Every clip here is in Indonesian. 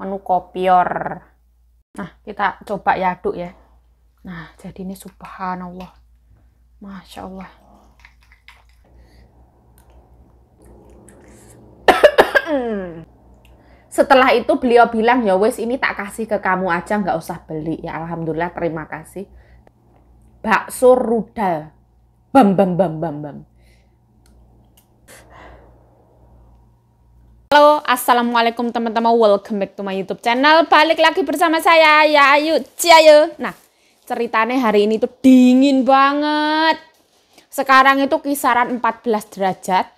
menu kopior. Nah, kita coba ya aduk ya. Nah, jadi ini subhanallah. Masya Allah. Setelah itu beliau bilang, ya wes ini tak kasih ke kamu aja, nggak usah beli. Ya Alhamdulillah, terima kasih. Bakso rudal. Bam, bam, bam, bam, bam. Assalamualaikum teman-teman, welcome back to my YouTube channel. Balik lagi bersama saya ya Ayu Ciayu. Nah, ceritanya hari ini tuh dingin banget. Sekarang itu kisaran 14 derajat.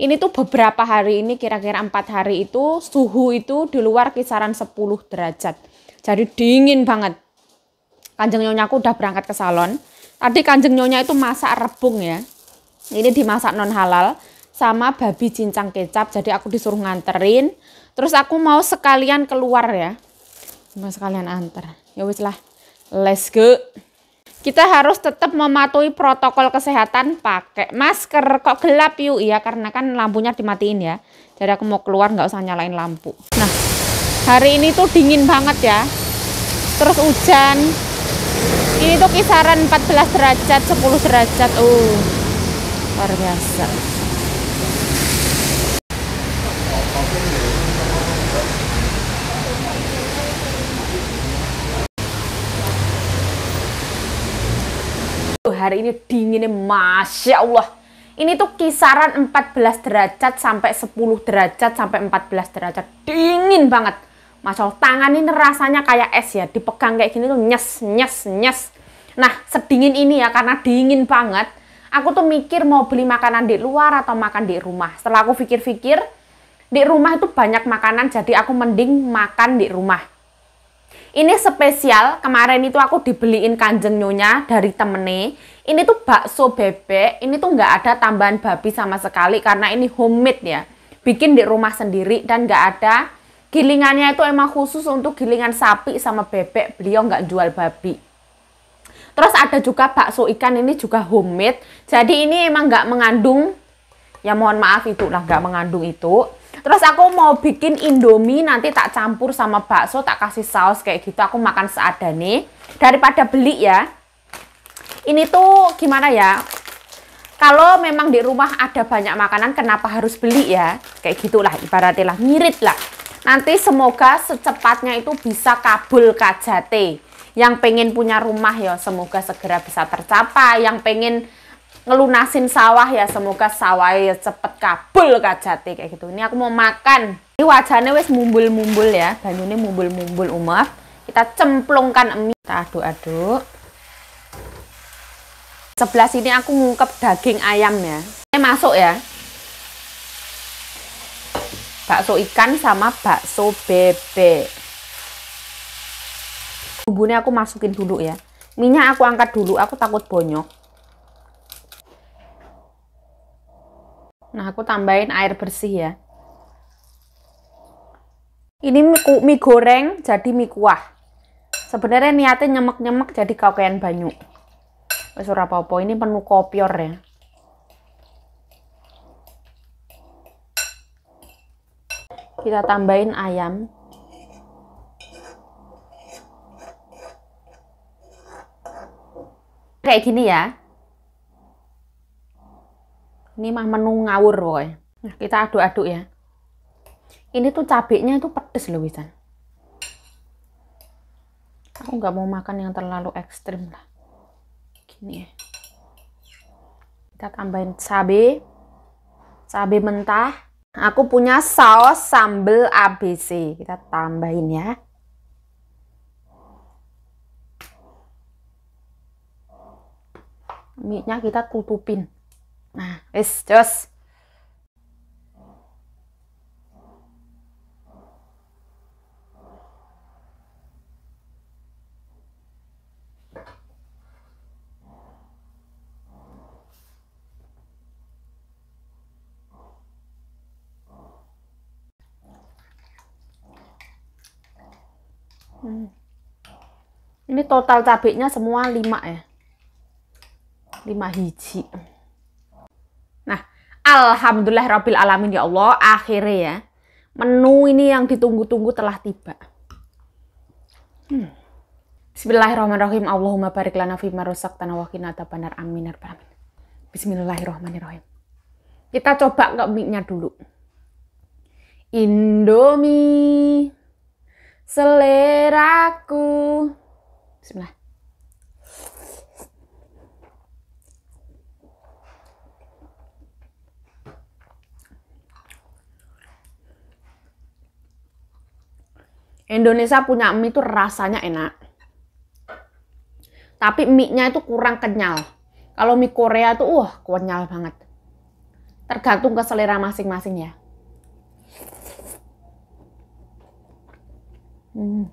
Ini tuh beberapa hari ini kira-kira 4 hari itu suhu itu di luar kisaran 10 derajat. Jadi dingin banget. Kanjeng Nyonya aku udah berangkat ke salon. Tadi kanjeng Nyonya itu masak rebung ya. Ini dimasak non halal sama babi cincang kecap. Jadi aku disuruh nganterin. Terus aku mau sekalian keluar ya. Mau sekalian antar. Ya wis lah. Let's go. Kita harus tetap mematuhi protokol kesehatan pakai masker. Kok gelap yuk ya karena kan lampunya dimatiin ya. Jadi aku mau keluar nggak usah nyalain lampu. Nah, hari ini tuh dingin banget ya. Terus hujan. Ini tuh kisaran 14 derajat, 10 derajat. Uh, luar biasa. hari ini dinginnya Masya Allah. Ini tuh kisaran 14 derajat sampai 10 derajat sampai 14 derajat. Dingin banget. Masya Allah, tangan ini rasanya kayak es ya. Dipegang kayak gini tuh nyes, nyes, nyes. Nah, sedingin ini ya karena dingin banget. Aku tuh mikir mau beli makanan di luar atau makan di rumah. Setelah aku pikir-pikir, di rumah itu banyak makanan jadi aku mending makan di rumah ini spesial, kemarin itu aku dibeliin kanjeng nyonya dari temene. Ini tuh bakso bebek, ini tuh nggak ada tambahan babi sama sekali karena ini homemade ya. Bikin di rumah sendiri dan nggak ada. Gilingannya itu emang khusus untuk gilingan sapi sama bebek, beliau nggak jual babi. Terus ada juga bakso ikan ini juga homemade. Jadi ini emang nggak mengandung, ya mohon maaf itu lah nggak mengandung itu Terus aku mau bikin indomie nanti tak campur sama bakso, tak kasih saus kayak gitu. Aku makan seadanya daripada beli ya. Ini tuh gimana ya? Kalau memang di rumah ada banyak makanan kenapa harus beli ya? Kayak gitulah ibaratnya lah ngirit lah. Nanti semoga secepatnya itu bisa kabul kajate. Yang pengen punya rumah ya semoga segera bisa tercapai. Yang pengen ngelunasin sawah ya semoga sawah ya cepet kabul kajati kayak gitu ini aku mau makan ini wajahnya wis mumbul-mumbul ya ini mumbul-mumbul umat kita cemplungkan mie kita aduk-aduk sebelah sini aku ngungkep daging ayam ya ini masuk ya bakso ikan sama bakso bebek bumbunya aku masukin dulu ya minyak aku angkat dulu aku takut bonyok Nah, aku tambahin air bersih ya. Ini mie, mie goreng jadi mie kuah. Sebenarnya niatnya nyemek-nyemek jadi kakean banyu. Besok ini penuh kopior ya. Kita tambahin ayam. Kayak gini ya. Ini mah menu ngawur pokoknya. Nah, kita aduk-aduk ya. Ini tuh cabenya itu pedes loh Wisan. Aku nggak mau makan yang terlalu ekstrim lah. Gini ya. Kita tambahin cabe. Cabe mentah. Aku punya saus sambal ABC. Kita tambahin ya. Minyak kita tutupin. Nah, wis, jos. Hmm. Ini total cabenya semua 5 ya. 5 hiji. Alhamdulillah Rabbil Alamin ya Allah akhirnya ya menu ini yang ditunggu-tunggu telah tiba hmm. Bismillahirrahmanirrahim Allahumma barik lana fima rosak tanawakina banar amin ya Bismillahirrahmanirrahim kita coba ke mie-nya dulu Indomie seleraku Bismillah Indonesia punya mie itu rasanya enak. Tapi mie-nya itu kurang kenyal. Kalau mie Korea itu wah uh, kenyal banget. Tergantung ke selera masing-masing ya. Hmm.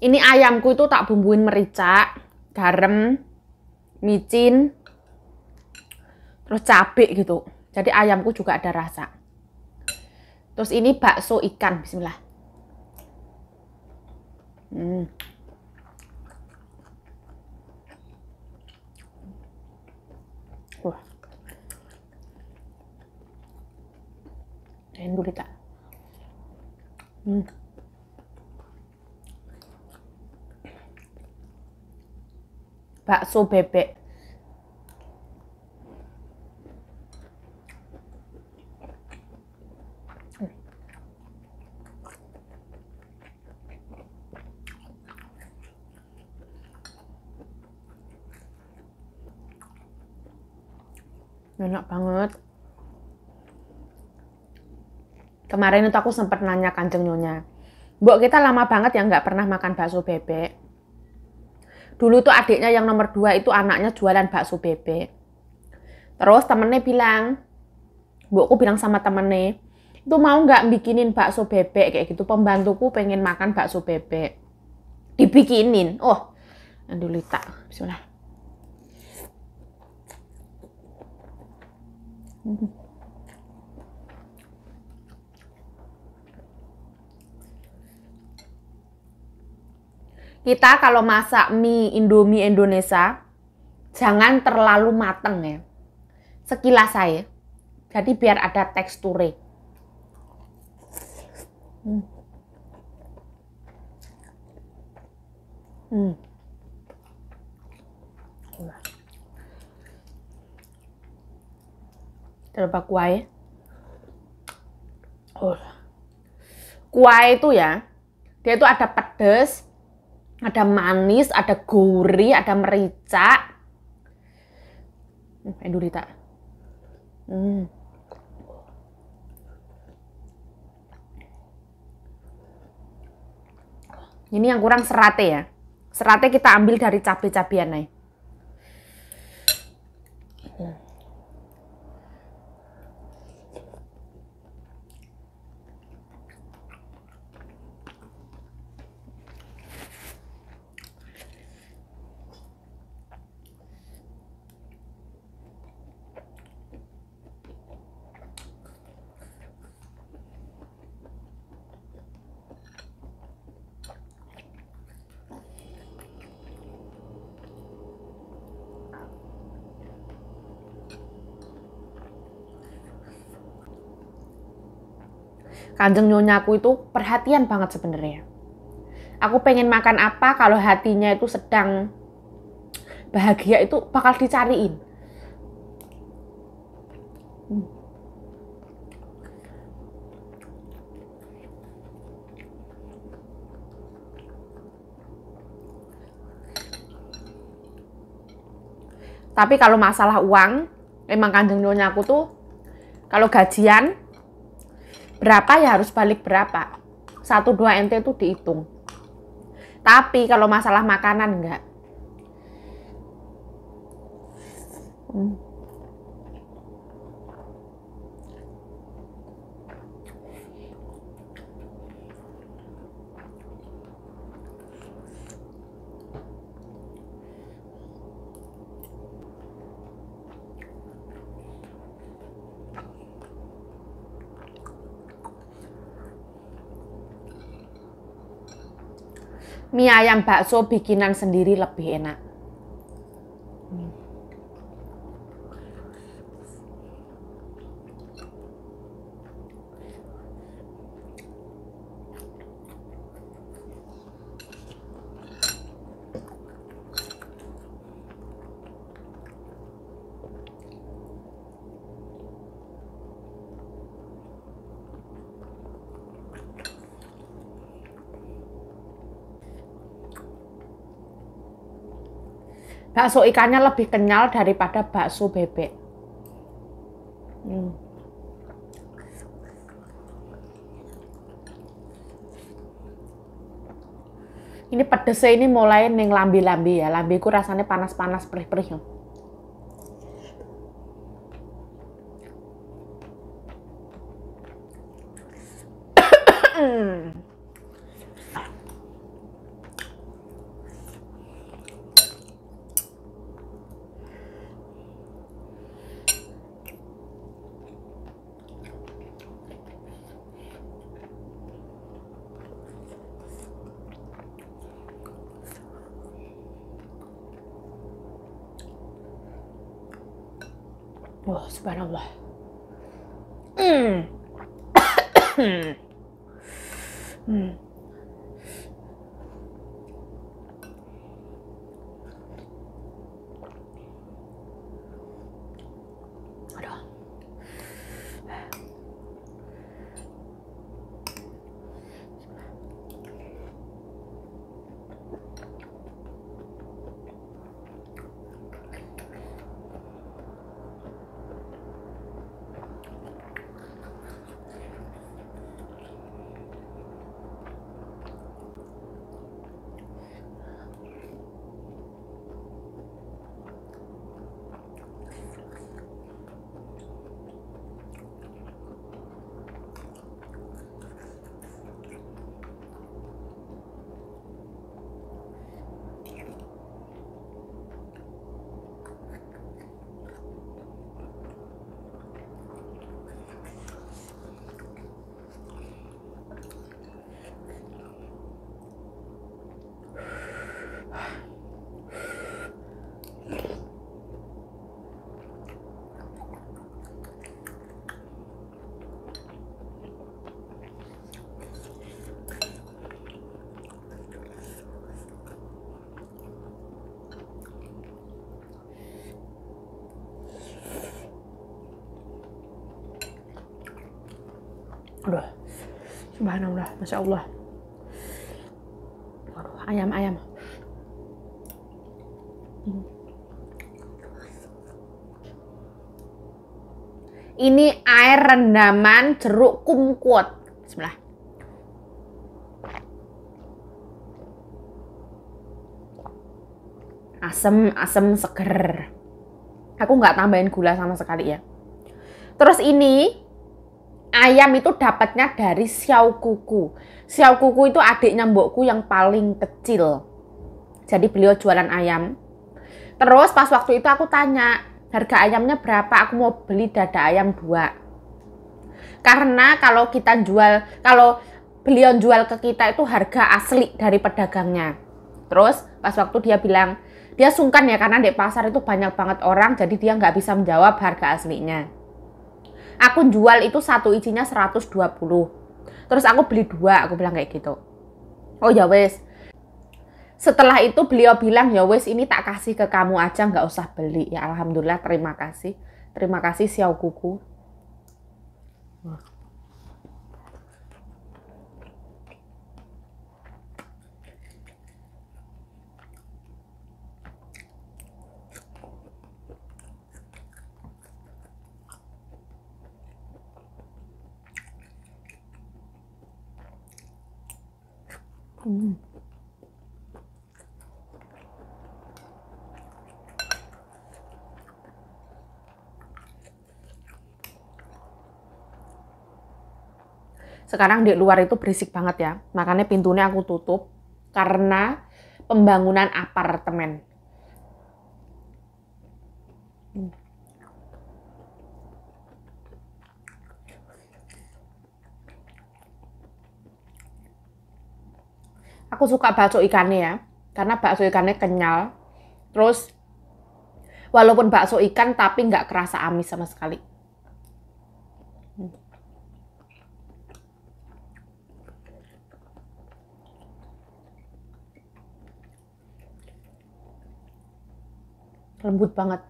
Ini ayamku itu tak bumbuin merica, garam, micin, terus cabai gitu. Jadi ayamku juga ada rasa. Terus ini bakso ikan, bismillah. Hmm. Wah. dulu kita. Hmm. Bakso bebek. enak banget kemarin itu aku sempat nanya kanjeng nyonya Mbok kita lama banget yang nggak pernah makan bakso bebek dulu tuh adiknya yang nomor dua itu anaknya jualan bakso bebek terus temennya bilang Mbokku bilang sama temennya itu mau nggak bikinin bakso bebek kayak gitu pembantuku pengen makan bakso bebek dibikinin oh andulita bismillah Kita kalau masak mie Indomie Indonesia, jangan terlalu mateng ya. Sekilas saya. Jadi biar ada teksture. Hmm. Hmm. Kenapa kuai? Oh. Kuai itu ya, dia itu ada pedes, ada manis, ada gurih, ada merica. Hmm, endurita. Hmm. Ini yang kurang serate ya. Serate kita ambil dari cabai-cabian nih. Kanjeng nyonya aku itu perhatian banget sebenarnya. Aku pengen makan apa kalau hatinya itu sedang bahagia itu bakal dicariin. Tapi kalau masalah uang, emang kanjeng nyonya aku tuh kalau gajian berapa ya harus balik berapa. Satu dua NT itu dihitung. Tapi kalau masalah makanan enggak. Hmm. mie ayam bakso bikinan sendiri lebih enak. Bakso ikannya lebih kenyal daripada bakso bebek. Hmm. Ini pedesnya ini mulai neng lambi-lambi ya. Lambiku rasanya panas-panas perih-perih. Ya. Hmm. Subhanallah. Mm. Aduh, subhanallah, masya Allah. ayam ayam. Hmm. Ini air rendaman jeruk kumquat. Bismillah. Asem, asem, seger. Aku nggak tambahin gula sama sekali ya. Terus ini ayam itu dapatnya dari Xiao Kuku. Xiao Kuku itu adiknya mbokku yang paling kecil. Jadi beliau jualan ayam. Terus pas waktu itu aku tanya, harga ayamnya berapa? Aku mau beli dada ayam dua. Karena kalau kita jual, kalau beliau jual ke kita itu harga asli dari pedagangnya. Terus pas waktu dia bilang, dia sungkan ya karena di pasar itu banyak banget orang, jadi dia nggak bisa menjawab harga aslinya aku jual itu satu isinya 120 terus aku beli dua aku bilang kayak gitu oh ya wes setelah itu beliau bilang ya wes ini tak kasih ke kamu aja nggak usah beli ya alhamdulillah terima kasih terima kasih siau kuku Sekarang di luar itu berisik banget ya, makanya pintunya aku tutup karena pembangunan apartemen. aku suka bakso ikannya ya karena bakso ikannya kenyal terus walaupun bakso ikan tapi nggak kerasa amis sama sekali lembut banget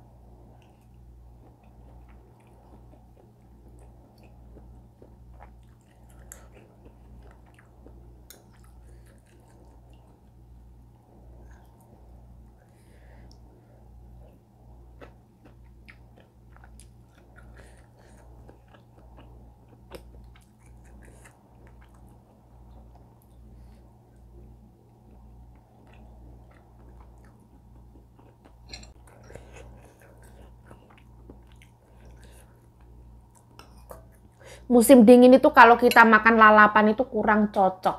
musim dingin itu kalau kita makan lalapan itu kurang cocok.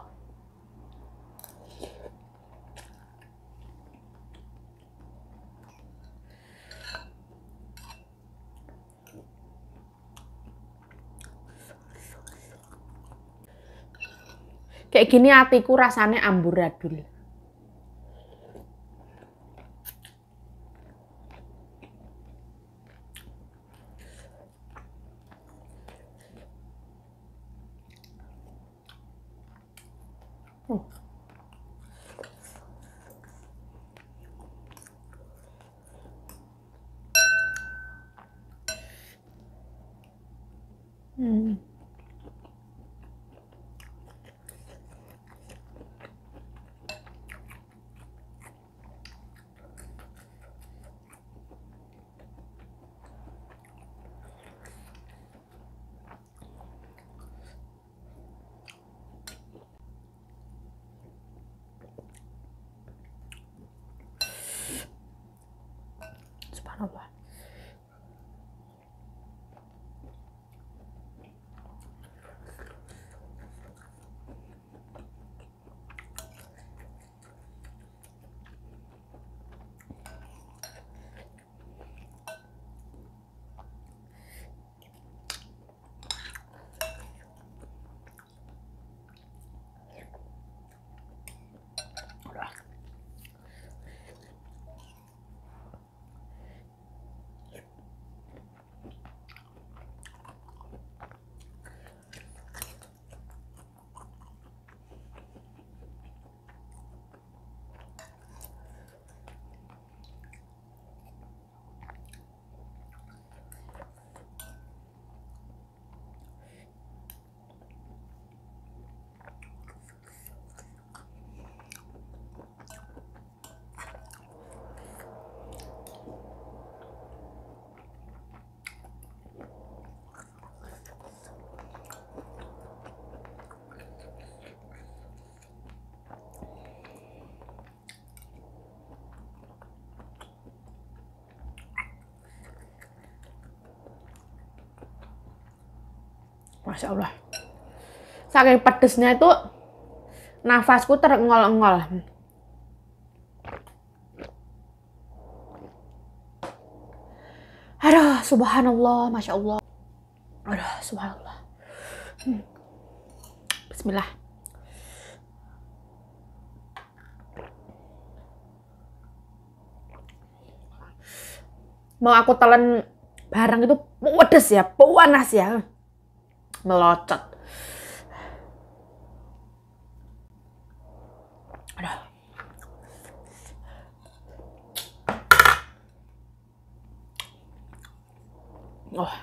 Kayak gini hatiku rasanya amburadul. Masya Allah. Saking pedesnya itu nafasku terengol-engol. Aduh, subhanallah, Masya Allah. Aduh, subhanallah. Hmm. Bismillah. Mau aku telan barang itu pedes ya, panas ya melotot. Oh.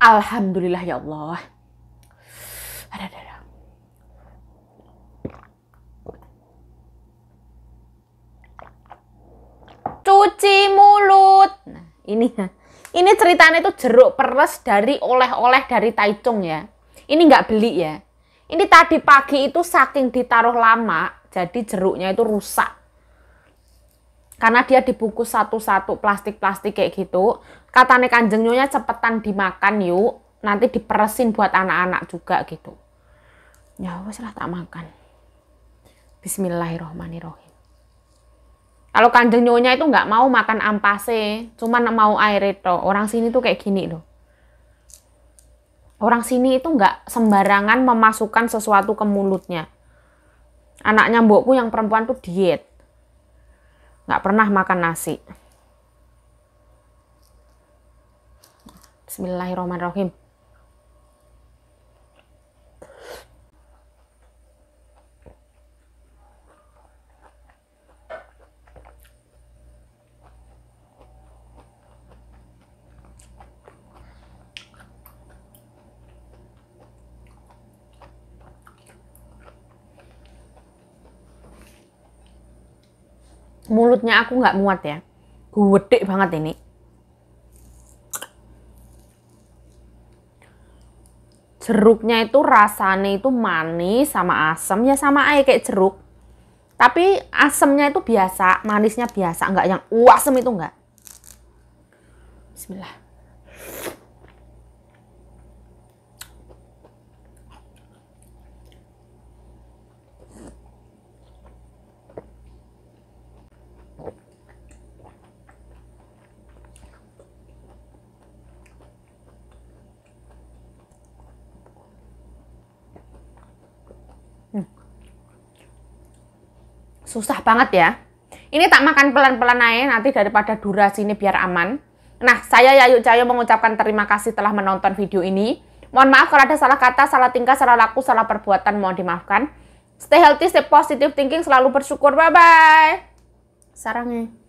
Alhamdulillah ya Allah. Cuci mulut. Nah, ini ini ceritanya itu jeruk peres dari oleh-oleh dari Taichung ya. Ini nggak beli ya. Ini tadi pagi itu saking ditaruh lama, jadi jeruknya itu rusak. Karena dia dibungkus satu-satu plastik-plastik kayak gitu. Katanya kanjeng cepetan dimakan yuk. Nanti diperesin buat anak-anak juga gitu. Ya wes lah tak makan. Bismillahirrahmanirrahim. Kalau kandeng nyonya itu nggak mau makan ampase, cuman mau air itu. Orang sini tuh kayak gini loh. Orang sini itu nggak sembarangan memasukkan sesuatu ke mulutnya. Anaknya mbokku yang perempuan tuh diet. Nggak pernah makan nasi. Bismillahirrahmanirrahim. mulutnya aku nggak muat ya gede banget ini jeruknya itu rasanya itu manis sama asam ya sama aja kayak jeruk tapi asamnya itu biasa manisnya biasa nggak yang asam itu nggak Bismillah Susah banget ya. Ini tak makan pelan-pelan aja nanti daripada durasi ini biar aman. Nah, saya Yayu Cayo mengucapkan terima kasih telah menonton video ini. Mohon maaf kalau ada salah kata, salah tingkah, salah laku, salah perbuatan, mohon dimaafkan. Stay healthy, stay positive thinking, selalu bersyukur. Bye-bye. Sarangnya.